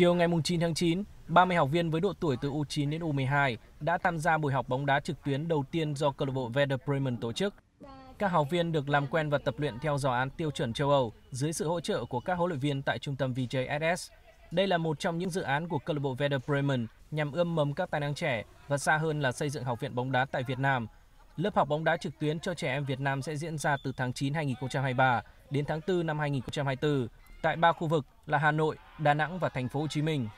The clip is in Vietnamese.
Chiều ngày 9 tháng 9, 30 học viên với độ tuổi từ U9 đến U12 đã tham gia buổi học bóng đá trực tuyến đầu tiên do câu lạc bộ Werder Bremen tổ chức. Các học viên được làm quen và tập luyện theo giáo án tiêu chuẩn châu Âu dưới sự hỗ trợ của các huấn luyện viên tại trung tâm VJSS. Đây là một trong những dự án của câu lạc bộ Werder Bremen nhằm ươm mầm các tài năng trẻ và xa hơn là xây dựng học viện bóng đá tại Việt Nam. Lớp học bóng đá trực tuyến cho trẻ em Việt Nam sẽ diễn ra từ tháng 9 2023 đến tháng 4 năm 2024 tại ba khu vực là Hà Nội, Đà Nẵng và Thành phố Hồ Chí Minh.